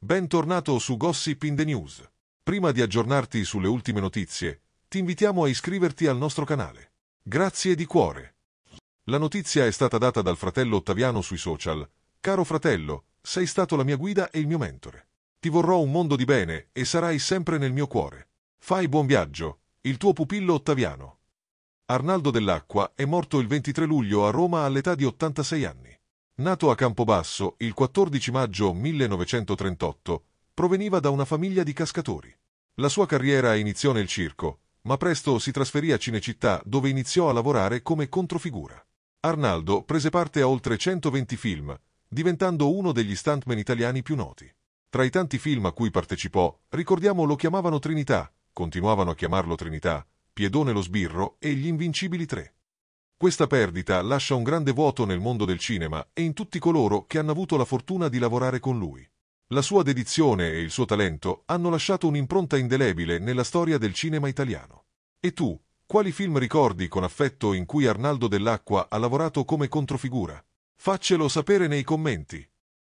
Bentornato su Gossip in the News. Prima di aggiornarti sulle ultime notizie, ti invitiamo a iscriverti al nostro canale. Grazie di cuore. La notizia è stata data dal fratello Ottaviano sui social. Caro fratello, sei stato la mia guida e il mio mentore. Ti vorrò un mondo di bene e sarai sempre nel mio cuore. Fai buon viaggio, il tuo pupillo Ottaviano. Arnaldo Dell'Acqua è morto il 23 luglio a Roma all'età di 86 anni. Nato a Campobasso il 14 maggio 1938, proveniva da una famiglia di cascatori. La sua carriera iniziò nel circo, ma presto si trasferì a Cinecittà dove iniziò a lavorare come controfigura. Arnaldo prese parte a oltre 120 film, diventando uno degli stuntman italiani più noti. Tra i tanti film a cui partecipò, ricordiamo lo chiamavano Trinità, continuavano a chiamarlo Trinità, Piedone lo sbirro e Gli Invincibili 3. Questa perdita lascia un grande vuoto nel mondo del cinema e in tutti coloro che hanno avuto la fortuna di lavorare con lui. La sua dedizione e il suo talento hanno lasciato un'impronta indelebile nella storia del cinema italiano. E tu, quali film ricordi con affetto in cui Arnaldo Dell'Acqua ha lavorato come controfigura? Faccelo sapere nei commenti.